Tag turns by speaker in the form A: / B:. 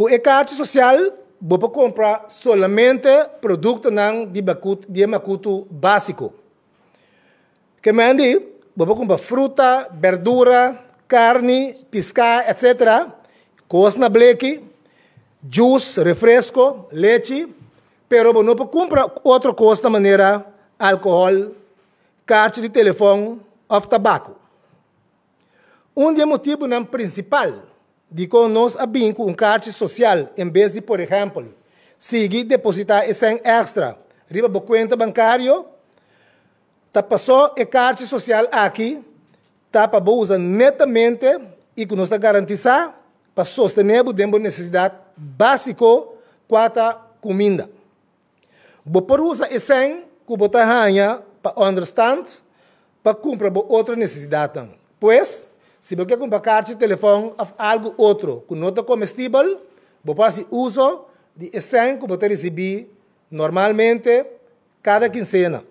A: com a arte social, vou comprar somente produto de bacuto, de macuto básico. Que mande, vou comprar fruta, verdura, carne, piscar, etc. Coisa na bleque, juice, refresco, leite, pero não vou comprar outra coisa da maneira álcool, carta de telefone ou tabaco. Um dos não principal de nos a vincular um carte social, em vez de, por exemplo, seguir depositar esse extra riba do conta bancário, tá passou esse carte social aqui, tá para usar netamente e que nos garantizar para sostener a necessidade básico quanto a comida. Vou por usar esse que botar ranha para understand, para cumprir outra necessidade. Pois, se você quer comprar um telefone algo outro, com nota comestível, você pode uso de 100 que você recebe normalmente cada quinzena.